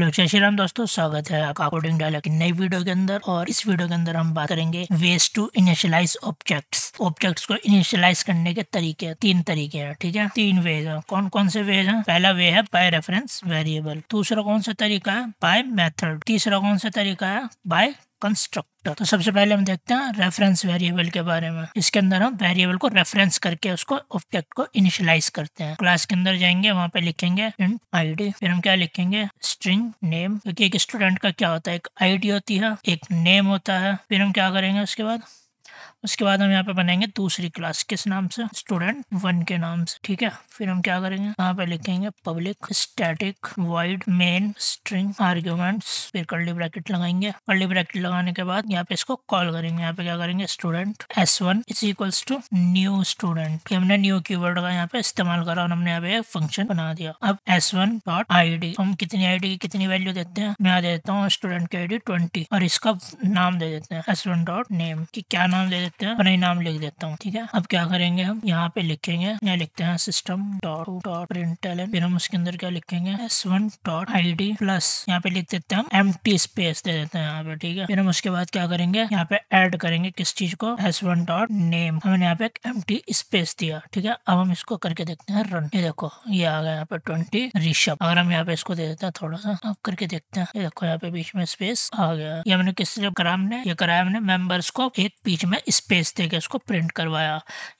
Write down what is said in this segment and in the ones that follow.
hello जय श्री राम दोस्तों स्वागत है आपका कोडिंग डायलॉग की नई वीडियो के अंदर और इस वीडियो के अंदर हम बात करेंगे ways to initialise objects objects को इनिशियलाइज करने के तरीके तीन तरीके हैं ठीक है तीन वेज है कौन कौन से वेज है पहला वे है बाय रेफरेंस वेरिएबल दूसरा कौन सा तरीका है बाय मेथड तीसरा कौन सा तरीका है बाय कंस्ट्रक्टर तो सबसे पहले हम देखते हैं रेफरेंस वेरिएबल के बारे में इसके अंदर हम वेरिएबल को रेफरेंस करके उसको ऑब्जेक्ट को इनिशियलाइज करते हैं क्लास के अंदर जाएंगे वहां पे लिखेंगे इंट आईडी फिर हम क्या लिखेंगे स्ट्रिंग नेम क्योंकि एक स्टूडेंट का क्या होता है एक आईडी होती है एक नेम होता है फिर हम क्या करेंगे उसके बाद उसके बाद हम यहाँ पे बनाएंगे दूसरी क्लास किस नाम से स्टूडेंट वन के नाम से ठीक है फिर हम क्या करेंगे यहाँ पे लिखेंगे public static void main string arguments फिर कर्ली ब्रैकेट लगाएंगे कर्ली ब्रैकेट लगाने के बाद यहाँ पे इसको कॉल करेंगे यहाँ पे क्या करेंगे student S one is equals to new student हमने न्यू कीवर्ड का यहाँ पे इस्तेमाल करा और हमने यहाँ पे फंक्शन बना दिया अब S one dot I D हम कितनी आई डी की कितनी वैल्यू देते हैं मैं देता हूँ स्टूडेंट की आई डी ट्वेंटी और इसका नाम दे देते हैं एस वन डॉट नेम की क्या नाम दे देते देते हैं अपना ही नाम लिख देता हूँ ठीक है अब क्या करेंगे हम यहाँ पे लिखेंगे यहाँ लिखते हैं सिस्टम डॉट डॉट प्रिंट फिर हम उसके अंदर क्या लिखेंगे S one dot I D plus यहाँ पे लिख देते हैं हम एम टी स्पेस दे देते हैं यहाँ पे ठीक है फिर हम उसके बाद क्या करेंगे यहाँ पे एड करेंगे किस चीज को एस वन डॉट नेम हमने यहाँ पे एक एम टी स्पेस दिया ठीक है अब हम इसको करके देखते हैं रन ये देखो ये आ गया यहाँ पे ट्वेंटी रिशभ अगर हम यहाँ पे इसको दे देते हैं थोड़ा सा अब करके देखते हैं ये देखो यहाँ पे बीच में स्पेस आ गया ये हमने किस तरह करा हमने ये कराया हमने मेंबर्स को एक बीच में स्पेस देके उसको प्रिंट करवाया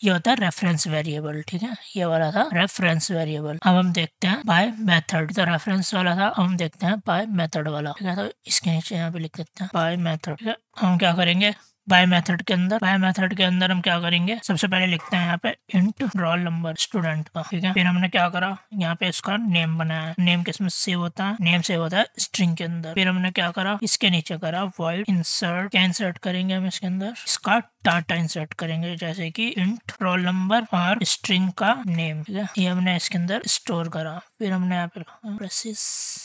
ये होता है रेफरेंस वेरिएबल ठीक है ये वाला था रेफरेंस वेरिएबल अब हम देखते हैं बाय मेथड तो रेफरेंस वाला था अब हम देखते हैं बाय मेथड वाला ठीक है तो इसके नीचे यहाँ पे लिख देते हैं बाय मेथड हम क्या करेंगे बाय मेथड के अंदर बाय मेथड के अंदर हम क्या करेंगे सबसे पहले लिखते हैं यहाँ पे इंट रोल नंबर स्टूडेंट का ठीक है फिर हमने क्या करा यहाँ पे इसका नेम बनाया नेम किस में सेव होता है नेम सेव होता है स्ट्रिंग के अंदर फिर हमने क्या करा इसके नीचे करा वर्ड इंसर्ट क्या इंसर्ट करेंगे हम इसके अंदर इसका डाटा इंसर्ट करेंगे जैसे कि इंट रोल नंबर और स्ट्रिंग का नेम ये हमने इसके अंदर स्टोर करा फिर हमने यहाँ पे प्रेसिस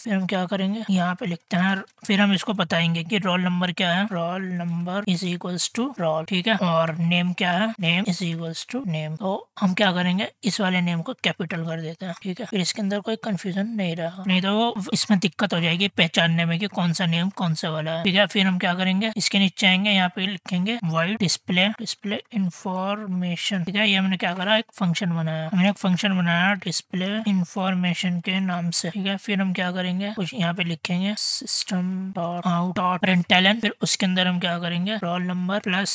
फिर हम क्या करेंगे यहाँ पे लिखते हैं फिर हम इसको बताएंगे कि रोल नंबर क्या है roll number is equals to roll ठीक है और नेम क्या है name is equals to name तो हम क्या करेंगे इस वाले नेम को कैपिटल कर देते हैं ठीक है फिर इसके अंदर कोई कंफ्यूजन नहीं रहा नहीं तो वो इसमें दिक्कत हो जाएगी पहचानने में कि कौन सा नेम कौन सा वाला है ठीक है फिर हम क्या करेंगे इसके नीचे आएंगे यहाँ पे लिखेंगे वाइट डिस्प्ले डिस्प्ले इंफॉर्मेशन ठीक है ये हमने क्या करा एक फंक्शन बनाया हमने एक फंक्शन बनाया डिस्प्ले इंफॉर्मेशन के नाम से ठीक है फिर हम क्या करेंगे कुछ यहाँ पे लिखेंगे system dot out dot print फिर उसके अंदर हम क्या करेंगे roll number plus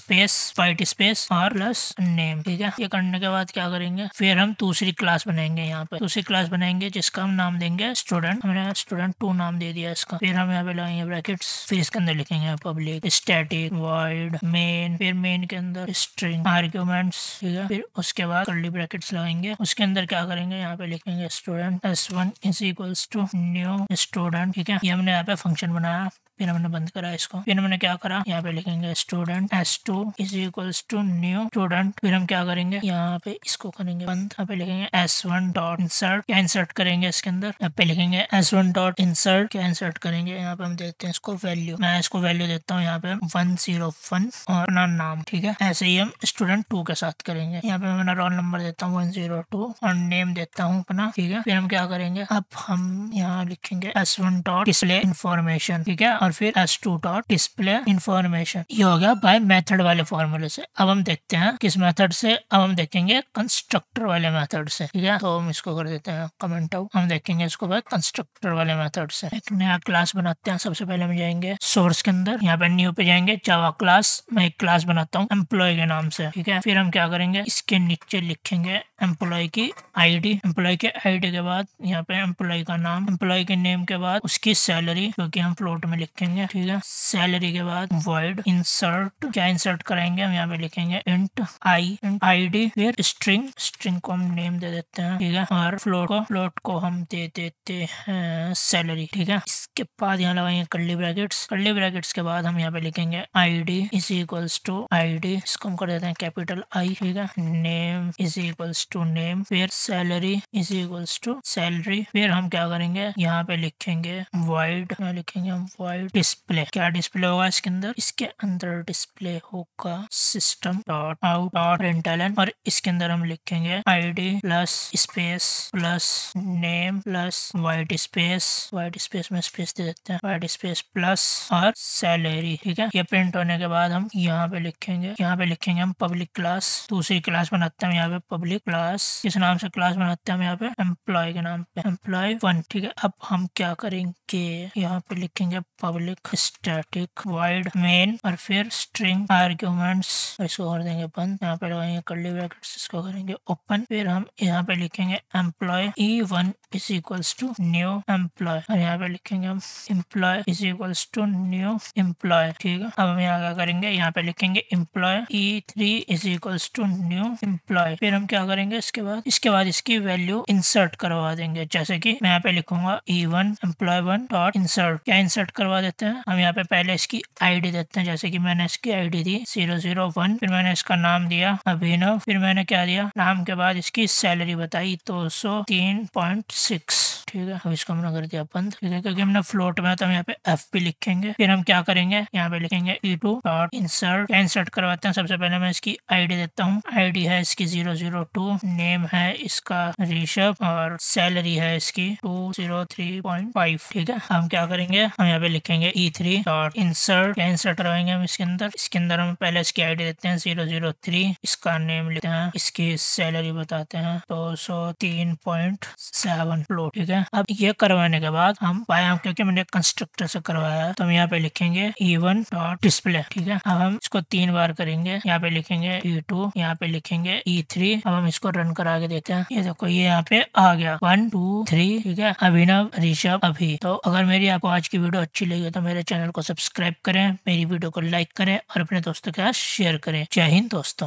space white space और प्लस नेम ठीक है ये करने के बाद क्या करेंगे फिर हम दूसरी क्लास बनाएंगे यहाँ पे दूसरी क्लास बनाएंगे जिसका हम नाम देंगे स्टूडेंट हमने स्टूडेंट टू नाम दे दिया इसका फिर हम यहाँ पे लगाएंगे ब्रैकेट फिर इसके अंदर लिखेंगे पब्लिक स्टैटिक वर्ड मेन फिर मेन के अंदर स्ट्रिंग आर्ग्यूमेंट्स ठीक है फिर उसके बाद कर्ली ब्रैकेट्स लगाएंगे उसके अंदर क्या करेंगे यहाँ पे लिखेंगे student S one is equals to new student ठीक है ये हमने यहाँ पे फंक्शन बनाया फिर हमने बंद करा इसको फिर हमने क्या करा यहाँ पे लिखेंगे student S two is equal to new student फिर हम क्या करेंगे यहाँ पे इसको करेंगे बंद यहाँ पे लिखेंगे एस वन डॉट इंसर्ट क्या इंसर्ट करेंगे इसके अंदर यहाँ पे लिखेंगे एस वन डॉट इंसर्ट क्या इंसर्ट करेंगे यहाँ पे हम देते हैं इसको वैल्यू मैं इसको वैल्यू देता हूँ यहाँ पे वन जीरो वन और अपना नाम ठीक है ऐसे ही हम स्टूडेंट टू के साथ करेंगे यहाँ पे मैं रोल नंबर देता हूँ वन जीरो टू और नेम देता हूँ अपना ठीक है फिर हम क्या करेंगे अब हम यहाँ लिखेंगे S one dot display information ठीक है और फिर S two dot display information ये हो गया बाय मेथड वाले फॉर्मूले से अब हम देखते हैं किस मेथड से अब हम देखेंगे कंस्ट्रक्टर वाले मेथड से ठीक है तो हम इसको कर देते हैं कमेंट आउट हम देखेंगे इसको बाय कंस्ट्रक्टर वाले मेथड से एक नया क्लास बनाते हैं सबसे पहले हम जाएंगे सोर्स के अंदर यहाँ पे न्यू पे जाएंगे जावा क्लास मैं एक क्लास बनाता हूँ एम्प्लॉय के नाम से ठीक है फिर हम क्या करेंगे इसके नीचे लिखेंगे एम्प्लॉय की आईडी एम्प्लॉय के आईडी के बाद यहाँ पे एम्प्लॉय का नाम एम्प्लॉय के नेम के बाद उसकी सैलरी क्योंकि हम फ्लोट में लिख लिखेंगे ठीक है सैलरी के बाद वर्ड इंसर्ट क्या इंसर्ट करेंगे हम यहाँ पे लिखेंगे इंट आई आई डी फिर स्ट्रिंग स्ट्रिंग को हम नेम दे देते हैं ठीक है और फ्लोट को फ्लोट को हम दे देते हैं सैलरी ठीक है इसके बाद यहाँ लगाएंगे कल्ली ब्रैकेट्स कल्ली ब्रैकेट्स के बाद हम यहाँ पे लिखेंगे I D is equals to I D इसको हम कर देते हैं कैपिटल आई ठीक है name is equals to name फिर salary is equals to salary फिर हम क्या करेंगे यहाँ पे लिखेंगे वाइड लिखेंगे हम वाइड डिस्प्ले क्या डिस्प्ले होगा इसके अंदर इसके अंदर डिस्प्ले होगा system dot out dot println और इसके अंदर हम लिखेंगे ID plus space plus name plus white space white space में स्पेस दे देते हैं वाइट स्पेस प्लस और सैलरी ठीक है ये प्रिंट होने के बाद हम यहाँ पे लिखेंगे यहाँ पे लिखेंगे हम पब्लिक क्लास दूसरी क्लास बनाते हैं यहाँ पे पब्लिक क्लास किस नाम से क्लास बनाते हैं हम यहाँ पे एम्प्लॉय के नाम पे एम्प्लॉय वन ठीक है अब हम क्या करेंगे यहाँ पे लिखेंगे public public static void main और फिर स्ट्रिंग आर्ग्यूमेंट्स इसको कर देंगे बंद यहाँ पे लगाएंगे कर्ली ब्रैकेट्स इसको करेंगे ओपन फिर हम यहाँ पे लिखेंगे employee E one is equals to new employee और यहाँ पे लिखेंगे हम employee is equals to new employee ठीक है अब हम यहाँ क्या करेंगे यहाँ पे लिखेंगे employee E three is equals to new employee फिर हम क्या करेंगे इसके बाद इसके बाद इसकी वैल्यू इंसर्ट करवा देंगे जैसे कि मैं यहाँ पे लिखूंगा E one employee one dot insert क्या इंसर्ट करवा देते हैं हम यहाँ पे पहले इसकी आईडी देते हैं जैसे कि मैंने इसकी आईडी दी जीरो जीरो वन फिर मैंने इसका नाम दिया अभिनव फिर मैंने क्या दिया नाम के बाद इसकी सैलरी बताई दो सौ तीन पॉइंट सिक्स ठीक है अब इसको हमने कर दिया बंद ठीक है क्योंकि हमने फ्लोट में तो हम यहाँ पे एफ भी लिखेंगे फिर हम क्या करेंगे यहाँ पे लिखेंगे E two dot insert insert करवाते हैं सबसे पहले मैं इसकी आईडी देता हूँ आईडी है इसकी जीरो जीरो टू नेम है इसका ऋषभ और सैलरी है इसकी two zero three point five ठीक है हम क्या करेंगे हम यहाँ पे लिखेंगे लिखेंगे ई e थ्री और इंसर्ट या इंसर्ट करवाएंगे हम इसके अंदर इसके अंदर हम पहले इसकी आई डी देते हैं जीरो जीरो थ्री इसका नेम लेते हैं इसकी सैलरी बताते हैं दो सौ तीन पॉइंट सेवन फ्लो ठीक है अब ये करवाने के बाद हम पाया हम क्योंकि मैंने कंस्ट्रक्टर से करवाया तो हम यहाँ पे लिखेंगे ई वन डॉट डिस्प्ले ठीक है अब हम इसको तीन बार करेंगे यहाँ पे लिखेंगे ई e टू यहाँ पे लिखेंगे ई e थ्री अब हम इसको रन करा के देते हैं ये देखो ये यहाँ पे आ गया वन टू थ्री ठीक है अभिनव ऋषभ अभी तो अगर मेरी आपको आज की वीडियो अच्छी लगी है तो मेरे चैनल को सब्सक्राइब करें मेरी वीडियो को लाइक करें और अपने दोस्तों के साथ शेयर करें जय हिंद दोस्तों